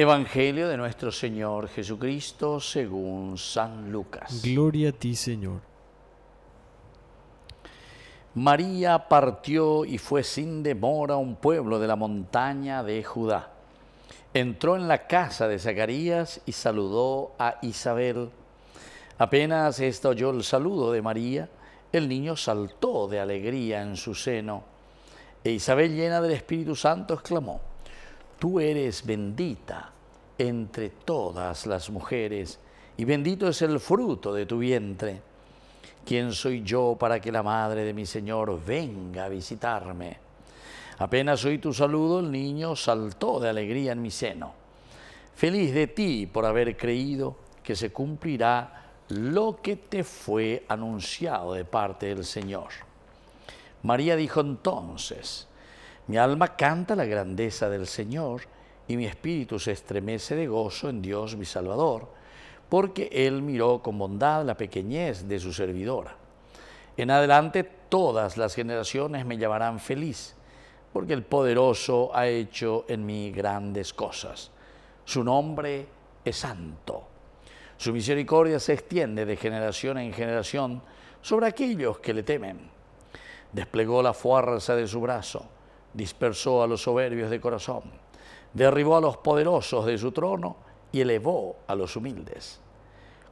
Evangelio de nuestro Señor Jesucristo según San Lucas. Gloria a ti, Señor. María partió y fue sin demora a un pueblo de la montaña de Judá. Entró en la casa de Zacarías y saludó a Isabel. Apenas ésta oyó el saludo de María, el niño saltó de alegría en su seno. E Isabel, llena del Espíritu Santo, exclamó tú eres bendita entre todas las mujeres, y bendito es el fruto de tu vientre. ¿Quién soy yo para que la madre de mi Señor venga a visitarme? Apenas oí tu saludo, el niño saltó de alegría en mi seno. Feliz de ti por haber creído que se cumplirá lo que te fue anunciado de parte del Señor. María dijo entonces, mi alma canta la grandeza del Señor y mi espíritu se estremece de gozo en Dios mi Salvador, porque Él miró con bondad la pequeñez de su servidora. En adelante todas las generaciones me llamarán feliz, porque el poderoso ha hecho en mí grandes cosas. Su nombre es santo. Su misericordia se extiende de generación en generación sobre aquellos que le temen. Desplegó la fuerza de su brazo dispersó a los soberbios de corazón, derribó a los poderosos de su trono y elevó a los humildes,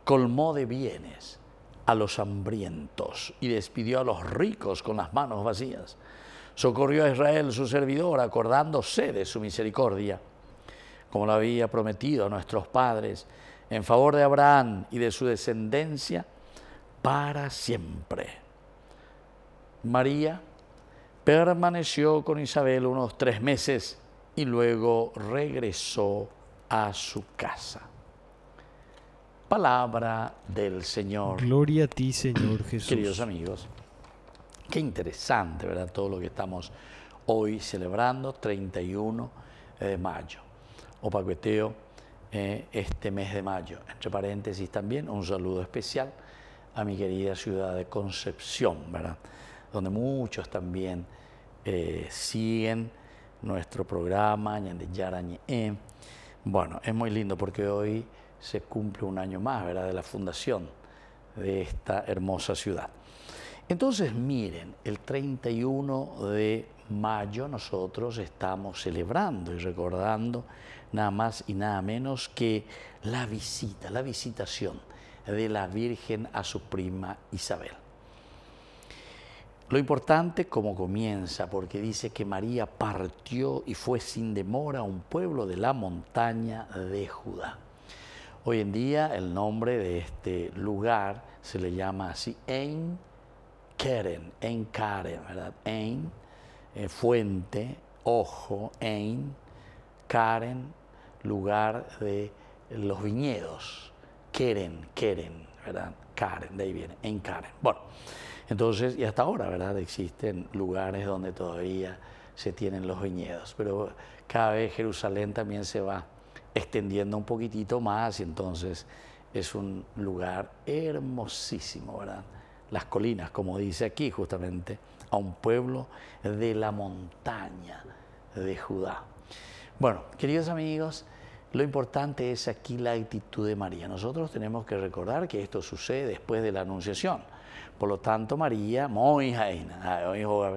colmó de bienes a los hambrientos y despidió a los ricos con las manos vacías. Socorrió a Israel su servidor, acordándose de su misericordia, como lo había prometido a nuestros padres, en favor de Abraham y de su descendencia para siempre. María Permaneció con Isabel unos tres meses y luego regresó a su casa. Palabra del Señor. Gloria a ti, Señor Jesús. Queridos amigos, qué interesante, ¿verdad? Todo lo que estamos hoy celebrando, 31 de mayo. o paqueteo eh, este mes de mayo. Entre paréntesis también, un saludo especial a mi querida ciudad de Concepción, ¿verdad? donde muchos también eh, siguen nuestro programa, em. Bueno, es muy lindo porque hoy se cumple un año más, ¿verdad?, de la fundación de esta hermosa ciudad. Entonces, miren, el 31 de mayo nosotros estamos celebrando y recordando nada más y nada menos que la visita, la visitación de la Virgen a su prima Isabel. Lo importante como comienza, porque dice que María partió y fue sin demora a un pueblo de la montaña de Judá. Hoy en día el nombre de este lugar se le llama así Ein Keren, En Karen, ¿verdad? En eh, fuente, ojo, Ein, Karen, lugar de los viñedos. Keren, Keren, ¿verdad? Karen, de ahí viene, En Karen. Bueno. Entonces, y hasta ahora, ¿verdad? Existen lugares donde todavía se tienen los viñedos, pero cada vez Jerusalén también se va extendiendo un poquitito más y entonces es un lugar hermosísimo, ¿verdad? Las colinas, como dice aquí justamente, a un pueblo de la montaña de Judá. Bueno, queridos amigos, lo importante es aquí la actitud de María. Nosotros tenemos que recordar que esto sucede después de la Anunciación. Por lo tanto, María, muy Jaina,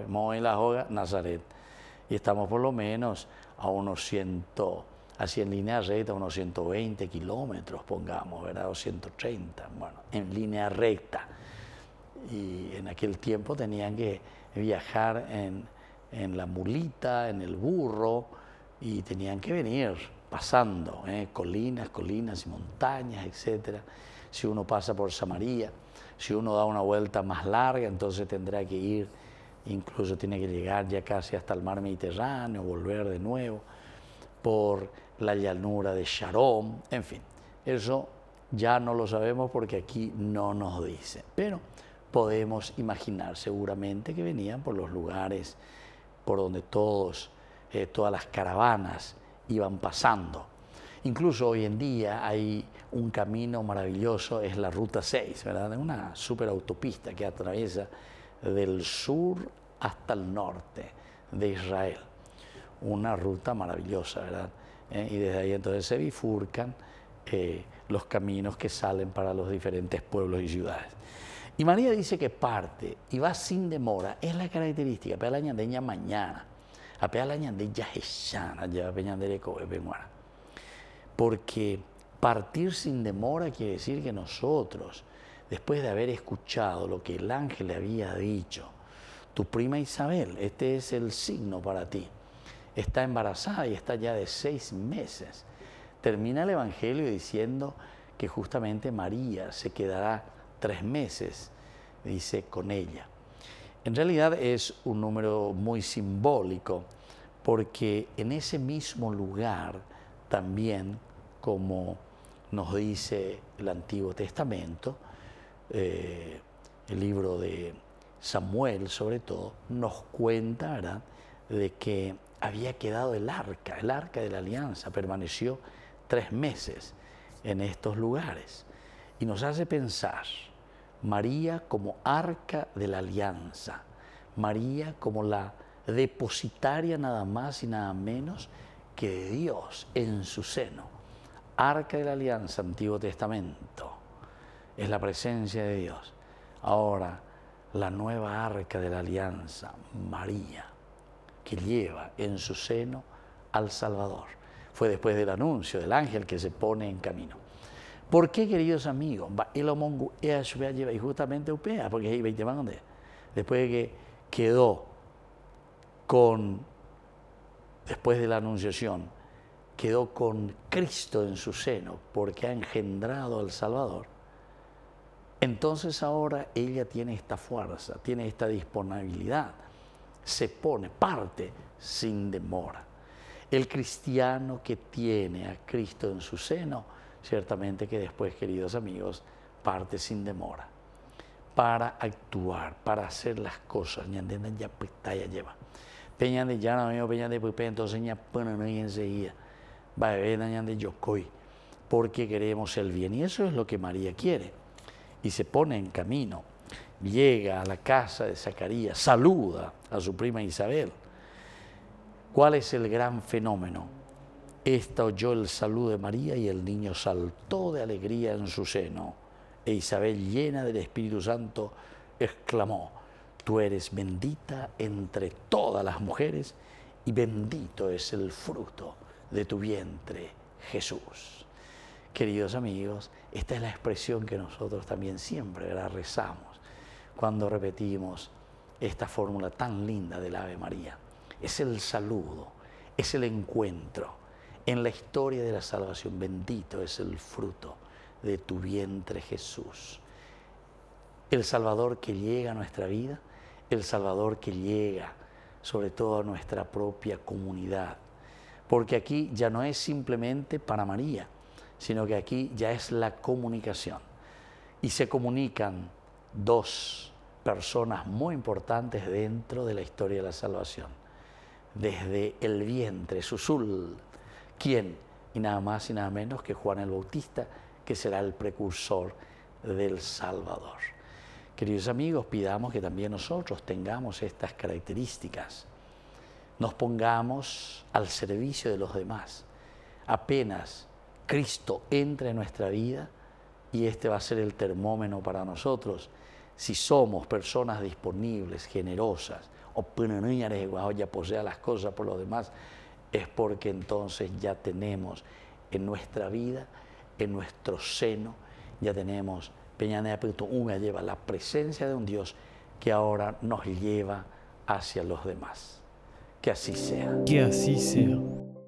muy la joga, Nazaret. Y estamos por lo menos a unos 100, así en línea recta, unos 120 kilómetros, pongamos, ¿verdad? O 130, bueno, en línea recta. Y en aquel tiempo tenían que viajar en la mulita, en el burro, y tenían que venir pasando, ¿eh? colinas, colinas y montañas, etc. Si uno pasa por Samaria, si uno da una vuelta más larga, entonces tendrá que ir, incluso tiene que llegar ya casi hasta el mar Mediterráneo, volver de nuevo por la llanura de Sharon, en fin, eso ya no lo sabemos porque aquí no nos dice, pero podemos imaginar seguramente que venían por los lugares por donde todos, eh, todas las caravanas iban pasando. Incluso hoy en día hay un camino maravilloso, es la Ruta 6, ¿verdad? Una superautopista que atraviesa del sur hasta el norte de Israel. Una ruta maravillosa, ¿verdad? Eh, y desde ahí entonces se bifurcan eh, los caminos que salen para los diferentes pueblos y ciudades. Y María dice que parte y va sin demora, es la característica, pero la añadeña mañana apealanyandilla hechana, ya peñandereco, Porque partir sin demora quiere decir que nosotros, después de haber escuchado lo que el ángel le había dicho, tu prima Isabel, este es el signo para ti, está embarazada y está ya de seis meses. Termina el Evangelio diciendo que justamente María se quedará tres meses, dice, con ella en realidad es un número muy simbólico, porque en ese mismo lugar también, como nos dice el Antiguo Testamento, eh, el libro de Samuel sobre todo, nos cuenta de que había quedado el arca, el arca de la alianza, permaneció tres meses en estos lugares y nos hace pensar María como arca de la alianza, María como la depositaria nada más y nada menos que de Dios en su seno. Arca de la alianza, Antiguo Testamento, es la presencia de Dios. Ahora, la nueva arca de la alianza, María, que lleva en su seno al Salvador. Fue después del anuncio del ángel que se pone en camino. ¿Por qué, queridos amigos? El eh, y justamente upea, porque ahí veinte donde. Después de que quedó con, después de la anunciación, quedó con Cristo en su seno, porque ha engendrado al Salvador. Entonces ahora ella tiene esta fuerza, tiene esta disponibilidad, se pone, parte sin demora. El cristiano que tiene a Cristo en su seno, ciertamente que después, queridos amigos, parte sin demora para actuar, para hacer las cosas. Pues, ya lleva. enseguida. Va a porque queremos el bien. Y eso es lo que María quiere. Y se pone en camino. Llega a la casa de Zacarías, saluda a su prima Isabel. ¿Cuál es el gran fenómeno? Esta oyó el saludo de María y el niño saltó de alegría en su seno. E Isabel, llena del Espíritu Santo, exclamó, Tú eres bendita entre todas las mujeres y bendito es el fruto de tu vientre, Jesús. Queridos amigos, esta es la expresión que nosotros también siempre la rezamos cuando repetimos esta fórmula tan linda del Ave María. Es el saludo, es el encuentro, en la historia de la salvación. Bendito es el fruto de tu vientre Jesús. El Salvador que llega a nuestra vida, el Salvador que llega sobre todo a nuestra propia comunidad. Porque aquí ya no es simplemente para María, sino que aquí ya es la comunicación. Y se comunican dos personas muy importantes dentro de la historia de la salvación. Desde el vientre, Susul, ¿Quién? Y nada más y nada menos que Juan el Bautista, que será el precursor del Salvador. Queridos amigos, pidamos que también nosotros tengamos estas características. Nos pongamos al servicio de los demás. Apenas Cristo entre en nuestra vida y este va a ser el termómeno para nosotros. Si somos personas disponibles, generosas, o ya posea las cosas por los demás, es porque entonces ya tenemos en nuestra vida, en nuestro seno, ya tenemos peña Peñanea una lleva la presencia de un Dios que ahora nos lleva hacia los demás. Que así sea. Que así sea.